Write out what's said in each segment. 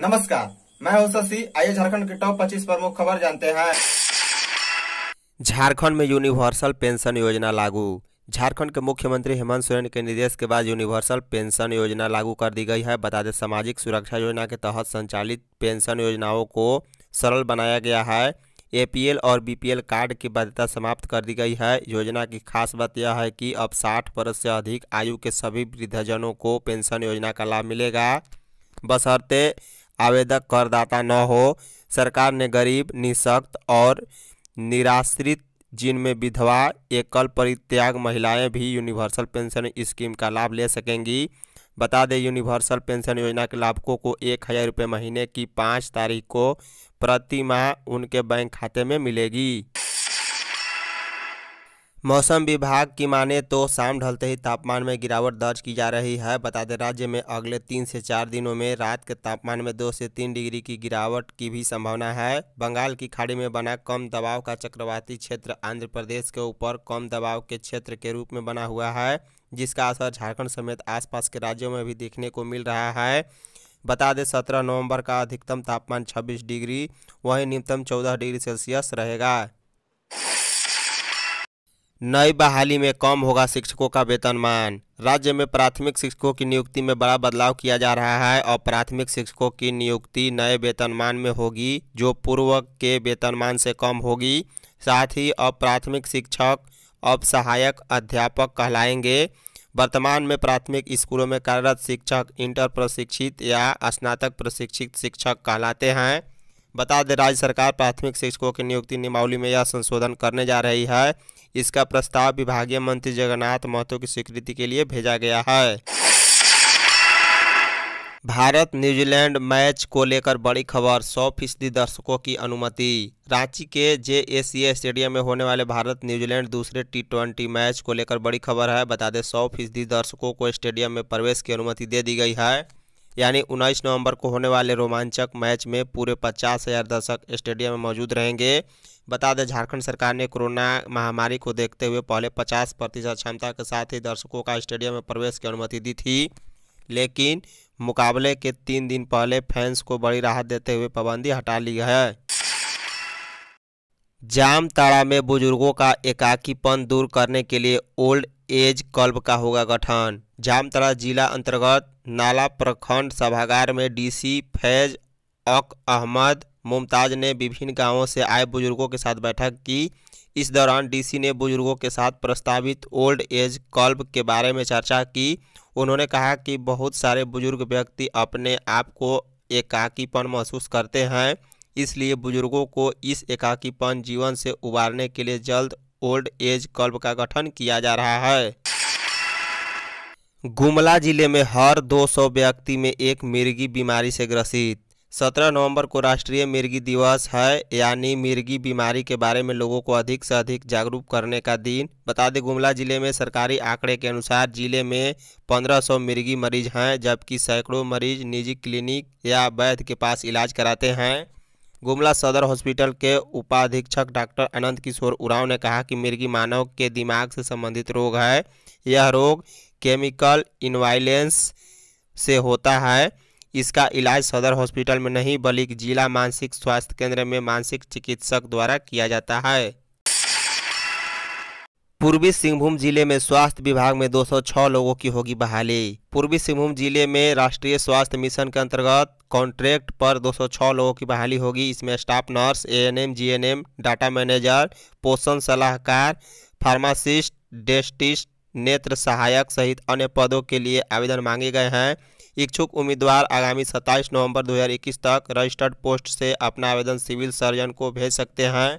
नमस्कार मैं हूं शशि आइए झारखंड के टॉप 25 प्रमुख खबर जानते हैं झारखंड में यूनिवर्सल पेंशन योजना लागू झारखंड के मुख्यमंत्री हेमंत सोरेन के निर्देश के बाद यूनिवर्सल पेंशन योजना लागू कर दी गई है बता दें सामाजिक सुरक्षा योजना के तहत संचालित पेंशन योजनाओं को सरल बनाया गया है एपीएल और बीपीएल कार्ड की बाध्यता समाप्त कर दी गई है योजना की खास बात यह है कि अब 60 वर्ष से अधिक आयु के सभी वृद्धजनों को पेंशन योजना का लाभ मिलेगा बसरते आवेदक करदाता न हो सरकार ने गरीब निशक्त और निराश्रित जिनमें विधवा एकल परित्याग महिलाएं भी यूनिवर्सल पेंशन स्कीम का लाभ ले सकेंगी बता दें यूनिवर्सल पेंशन योजना के लाभकों को एक हज़ार रुपये महीने की पाँच तारीख को प्रति माह उनके बैंक खाते में मिलेगी मौसम विभाग की माने तो शाम ढलते ही तापमान में गिरावट दर्ज की जा रही है बता दें राज्य में अगले तीन से चार दिनों में रात के तापमान में दो से तीन डिग्री की गिरावट की भी संभावना है बंगाल की खाड़ी में बना कम दबाव का चक्रवाती क्षेत्र आंध्र प्रदेश के ऊपर कम दबाव के क्षेत्र के रूप में बना हुआ है जिसका असर झारखंड समेत आसपास के राज्यों में भी देखने को मिल रहा है बता दें सत्रह नवम्बर का अधिकतम तापमान छब्बीस डिग्री वहीं न्यूनतम चौदह डिग्री सेल्सियस रहेगा नई बहाली में कम होगा शिक्षकों का वेतनमान राज्य में प्राथमिक शिक्षकों की नियुक्ति में बड़ा बदलाव किया जा रहा है और प्राथमिक शिक्षकों की नियुक्ति नए वेतनमान में होगी जो पूर्व के वेतनमान से कम होगी साथ ही अब प्राथमिक शिक्षक अब सहायक अध्यापक कहलाएंगे वर्तमान में प्राथमिक स्कूलों में कार्यरत शिक्षक इंटर प्रशिक्षित या स्नातक प्रशिक्षित शिक्षक कहलाते हैं बता दें राज्य सरकार प्राथमिक शिक्षकों की नियुक्ति नियमावली में यह संशोधन करने जा रही है इसका प्रस्ताव विभागीय मंत्री जगन्नाथ महतो की स्वीकृति के लिए भेजा गया है भारत न्यूजीलैंड मैच को लेकर बड़ी खबर 100 फीसदी दर्शकों की अनुमति रांची के जे स्टेडियम में होने वाले भारत न्यूजीलैंड दूसरे टी ट्वेंटी मैच को लेकर बड़ी खबर है बता दें 100 फीसदी दर्शकों को स्टेडियम में प्रवेश की अनुमति दे दी गई है यानी उन्नीस नवंबर को होने वाले रोमांचक मैच में पूरे पचास हज़ार दर्शक स्टेडियम में मौजूद रहेंगे बता दें झारखंड सरकार ने कोरोना महामारी को देखते हुए पहले पचास प्रतिशत क्षमता के साथ ही दर्शकों का स्टेडियम में प्रवेश की अनुमति दी थी लेकिन मुकाबले के तीन दिन पहले फैंस को बड़ी राहत देते हुए पाबंदी हटा ली है जामताड़ा में बुजुर्गों का एकाकीपन दूर करने के लिए ओल्ड एज क्लब का होगा गठन जामतरा जिला अंतर्गत नाला प्रखंड सभागार में डीसी फैज अक अहमद मुमताज ने विभिन्न गांवों से आए बुजुर्गों के साथ बैठक की इस दौरान डीसी ने बुजुर्गों के साथ प्रस्तावित ओल्ड एज कल्ब के बारे में चर्चा की उन्होंने कहा कि बहुत सारे बुजुर्ग व्यक्ति अपने आप को एकाकीपन महसूस करते हैं इसलिए बुजुर्गों को इस एकाकीपन जीवन से उबारने के लिए जल्द ओल्ड एज कल्ब का गठन किया जा रहा है गुमला जिले में हर 200 व्यक्ति में एक मिर्गी बीमारी से ग्रसित 17 नवंबर को राष्ट्रीय मिर्गी दिवस है यानी मिर्गी बीमारी के बारे में लोगों को अधिक से अधिक जागरूक करने का दिन बता दें गुमला जिले में सरकारी आंकड़े के अनुसार जिले में 1500 मिर्गी मरीज हैं जबकि सैकड़ों मरीज निजी क्लिनिक या वैध के पास इलाज कराते हैं गुमला सदर हॉस्पिटल के उपाधीक्षक डॉक्टर अनंत किशोर उराव ने कहा कि मिर्गी मानव के दिमाग से संबंधित रोग है यह रोग केमिकल इनवाइलेंस से होता है इसका इलाज सदर हॉस्पिटल में नहीं बल्कि जिला मानसिक स्वास्थ्य केंद्र में मानसिक चिकित्सक द्वारा किया जाता है पूर्वी सिंहभूम जिले में स्वास्थ्य विभाग में 206 लोगों की होगी बहाली पूर्वी सिंहभूम जिले में राष्ट्रीय स्वास्थ्य मिशन के अंतर्गत कॉन्ट्रैक्ट पर 206 लोगों की बहाली होगी इसमें staff nurse ANM GNM data manager पोषण सलाहकार फार्मासिस्ट डेस्टिस्ट नेत्र सहायक सहित अन्य पदों के लिए आवेदन मांगे गए हैं इच्छुक उम्मीदवार आगामी 27 नवंबर 2021 तक रजिस्टर्ड पोस्ट से अपना आवेदन सिविल सर्जन को भेज सकते हैं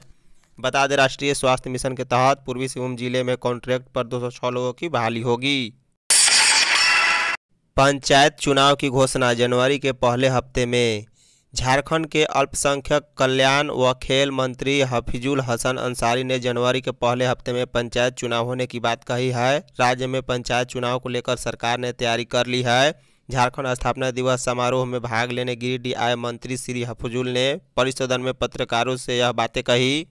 बता दें राष्ट्रीय स्वास्थ्य मिशन के तहत पूर्वी सिंहभूम जिले में कॉन्ट्रैक्ट पर 206 लोगों की बहाली होगी पंचायत चुनाव की घोषणा जनवरी के पहले हफ्ते में झारखंड के अल्पसंख्यक कल्याण व खेल मंत्री हफिजुल हसन अंसारी ने जनवरी के पहले हफ्ते में पंचायत चुनाव होने की बात कही है राज्य में पंचायत चुनाव को लेकर सरकार ने तैयारी कर ली है झारखंड स्थापना दिवस समारोह में भाग लेने आई मंत्री श्री हफिजुल ने परिसदन में पत्रकारों से यह बातें कही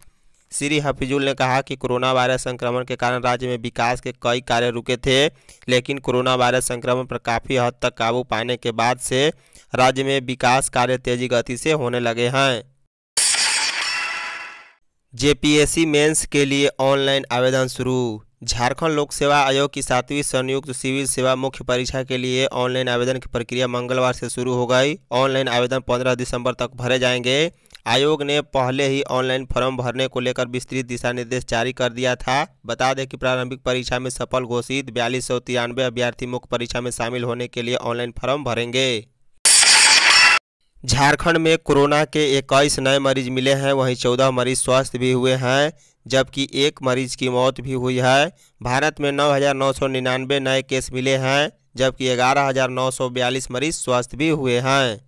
श्री हफिजुल ने कहा कि कोरोना वायरस संक्रमण के कारण राज्य में विकास के कई कार्य रुके थे लेकिन कोरोना वायरस संक्रमण पर काफ़ी हद तक काबू पाने के बाद से राज्य में विकास कार्य तेजी गति से होने लगे हैं जेपीएससी मेंस के लिए ऑनलाइन आवेदन शुरू झारखंड लोक सेवा आयोग की सातवीं संयुक्त सिविल सेवा मुख्य परीक्षा के लिए ऑनलाइन आवेदन की प्रक्रिया मंगलवार से शुरू हो गई ऑनलाइन आवेदन 15 दिसंबर तक भरे जाएंगे आयोग ने पहले ही ऑनलाइन फॉर्म भरने को लेकर विस्तृत दिशा निर्देश जारी कर दिया था बता दें कि प्रारंभिक परीक्षा में सफल घोषित बयालीस अभ्यर्थी मुख्य परीक्षा में शामिल होने के लिए ऑनलाइन फॉर्म भरेंगे झारखंड में कोरोना के 21 नए मरीज मिले हैं वहीं 14 मरीज स्वस्थ भी हुए हैं जबकि एक मरीज की मौत भी हुई है भारत में निन्यानवे नए केस मिले हैं जबकि बयालीस मरीज स्वस्थ भी हुए हैं